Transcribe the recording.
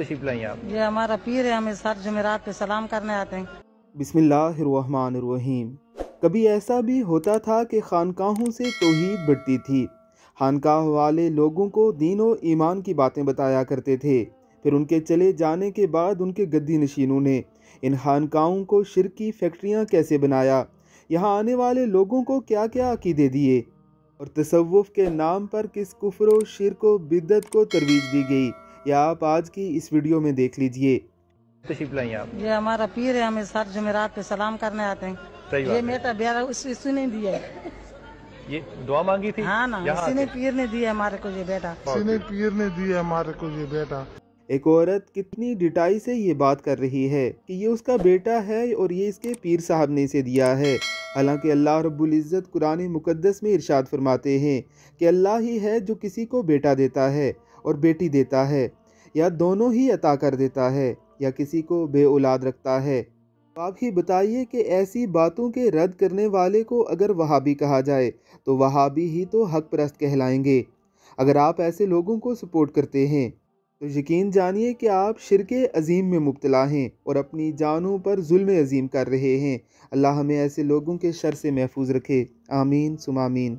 तशीफ लाई आप ये हमारा पीर है हमें सर जमेरात पे सलाम करने आते हैं बिस्मिल्लाहिर्रहमानिर्रहीम कभी ऐसा भी होता था कि खानकाहों से तोहद बढ़ती थी खानकाह वाले लोगों को दीन और ईमान की बातें बताया करते थे फिर उनके चले जाने के बाद उनके गद्दी नशीनों ने इन खानकाहों को शिर की फैक्ट्रियाँ कैसे बनाया यहाँ आने वाले लोगों को क्या क्या अकीदे दिए और तसव्वुफ के नाम पर किस कुफर शिर को बिदत को तरवीज दी गई या आप आज की इस वीडियो में देख लीजिए ये हमारा पीर है हमें सर जुमेरात पे सलाम करने आते हैं ये मेरा ब्याह इसी ने दिया है ये दुआ मांगी थी हाँ ना इसी ने पीर ने दिया हमारे को ये बेटा इसी ने पीर ने दिया हमारे को ये बेटा एक औरत कितनी डिटाई से ये बात कर रही है कि ये उसका बेटा है और ये इसके पीर साहब ने इसे दिया है हालांकि अल्लाह रब्बुल इज़्ज़त कुरान मुकद्दस में इरशाद फरमाते हैं कि अल्लाह ही है जो किसी को बेटा देता है और बेटी देता है या दोनों ही अता कर देता है या किसी को बे औलाद रखता है आप ही बताइए कि ऐसी बातों के रद्द करने वाले को अगर वहाँ भी कहा जाए तो वहाँ भी ही तो हक परस्त कहलाएंगे अगर आप ऐसे लोगों को सपोर्ट करते हैं तो यकीन जानिए कि आप शिरक अजीम में मुबतला हैं और अपनी जानों पर जुल्म अजीम कर रहे हैं अल्लाह हमें ऐसे लोगों के शर से महफूज रखे आमीन सुमामीन